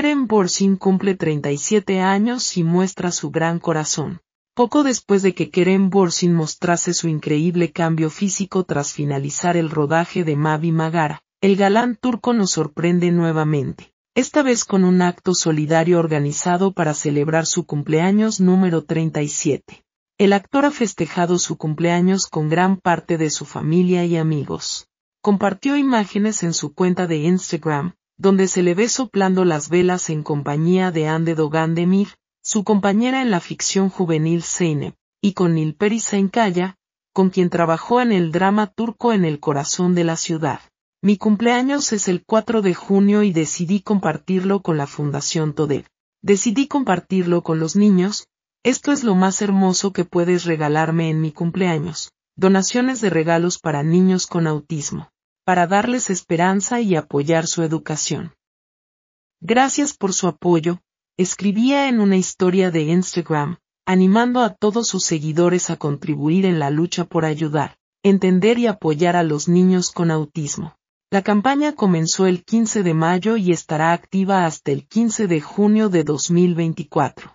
Kerem Borsin cumple 37 años y muestra su gran corazón. Poco después de que Kerem Borsin mostrase su increíble cambio físico tras finalizar el rodaje de Mavi Magara, el galán turco nos sorprende nuevamente, esta vez con un acto solidario organizado para celebrar su cumpleaños número 37. El actor ha festejado su cumpleaños con gran parte de su familia y amigos. Compartió imágenes en su cuenta de Instagram, donde se le ve soplando las velas en compañía de Ande Dogan de Mir, su compañera en la ficción juvenil Zeynep, y con Nilperi Senkaya, con quien trabajó en el drama turco En el corazón de la ciudad. Mi cumpleaños es el 4 de junio y decidí compartirlo con la Fundación TODEV. Decidí compartirlo con los niños, esto es lo más hermoso que puedes regalarme en mi cumpleaños, donaciones de regalos para niños con autismo para darles esperanza y apoyar su educación. Gracias por su apoyo, escribía en una historia de Instagram, animando a todos sus seguidores a contribuir en la lucha por ayudar, entender y apoyar a los niños con autismo. La campaña comenzó el 15 de mayo y estará activa hasta el 15 de junio de 2024.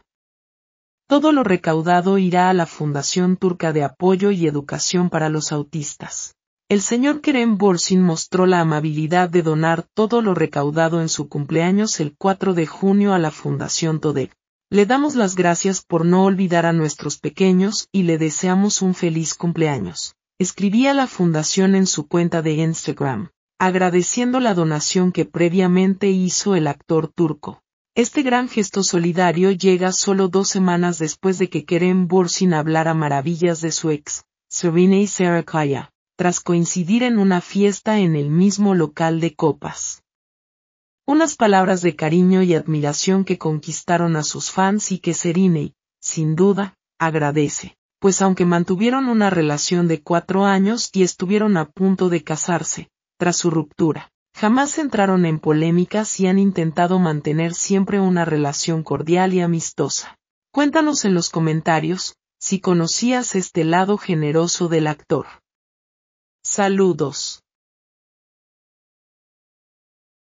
Todo lo recaudado irá a la Fundación Turca de Apoyo y Educación para los Autistas. El señor Kerem Borsin mostró la amabilidad de donar todo lo recaudado en su cumpleaños el 4 de junio a la Fundación Todek. Le damos las gracias por no olvidar a nuestros pequeños y le deseamos un feliz cumpleaños. escribía la fundación en su cuenta de Instagram, agradeciendo la donación que previamente hizo el actor turco. Este gran gesto solidario llega solo dos semanas después de que Kerem Bursin hablara maravillas de su ex, Serena Serakaya tras coincidir en una fiesta en el mismo local de copas. Unas palabras de cariño y admiración que conquistaron a sus fans y que Serinei, sin duda, agradece, pues aunque mantuvieron una relación de cuatro años y estuvieron a punto de casarse, tras su ruptura, jamás entraron en polémicas y han intentado mantener siempre una relación cordial y amistosa. Cuéntanos en los comentarios, si conocías este lado generoso del actor. Saludos.